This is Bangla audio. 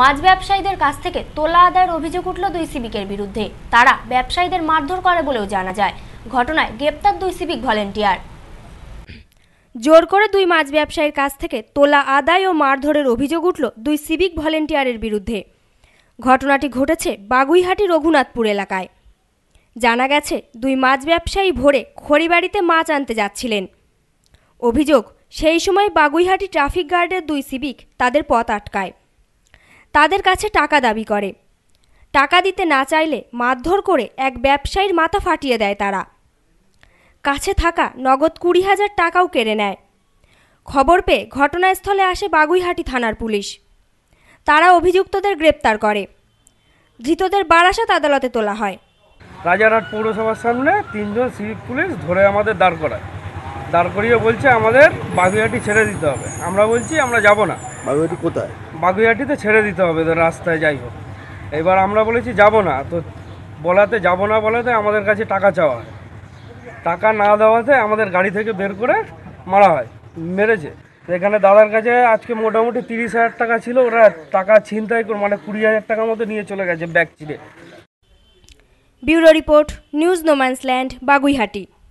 মাছ ব্যবসায়ীদের কাছ থেকে তোলা আদায়ের অভিযোগ উঠল দুই সিবিকের বিরুদ্ধে তারা ব্যবসায়ীদের মারধর করে বলেও জানা যায় ঘটনায় গ্রেপ্তার দুই সিভিক ভলেন্টিয়ার জোর করে দুই মাছ ব্যবসায়ীর কাছ থেকে তোলা আদায় ও মারধরের অভিযোগ উঠল দুই সিভিক ভলেন্টিয়ারের বিরুদ্ধে ঘটনাটি ঘটেছে বাগুইহাটি রঘুনাথপুর এলাকায় জানা গেছে দুই মাছ ব্যবসায়ী ভোরে খড়িবাড়িতে মাছ আনতে যাচ্ছিলেন অভিযোগ সেই সময় বাগুইহাটি ট্রাফিক গার্ডের দুই সিভিক তাদের পথ আটকায় তাদের কাছে টাকা দাবি করে টাকা দিতে না চাইলে মারধর করে এক ব্যবসায়ীর মাথা ফাটিয়ে দেয় তারা কাছে থাকা নগদ কুড়ি হাজার টাকাও কেড়ে নেয় খবর পেয়ে ঘটনাস্থলে আসে বাগুইহাটি থানার পুলিশ তারা অভিযুক্তদের গ্রেপ্তার করে ধৃতদের বারাসাত আদালতে তোলা হয় রাজারহাট পৌরসভার সামনে তিনজন সিভিক পুলিশ ধরে আমাদের দাঁড় করায় দারকরিও বলছে আমাদের বাগুইহাটি ছেড়ে দিতে হবে আমরা বলছি আমরা যাব না বাগুইহাটি কোথায় বাগুইহাটিতে ছেড়ে দিতে হবে তো রাস্তায় যাই হোক এবার আমরা বলেছি যাব না তো বলাতে যাব না বলাতে আমাদের কাছে টাকা চাওয়া হয় টাকা না দেওয়াতে আমাদের গাড়ি থেকে বের করে মারা হয় মেরেছে এখানে দাদার কাছে আজকে মোটামুটি তিরিশ হাজার টাকা ছিল ওরা টাকা ছিনতাই করে মানে কুড়ি হাজার টাকার মতো নিয়ে চলে গেছে ব্যাগ চিড়ে bureau report news no man's land Baguiati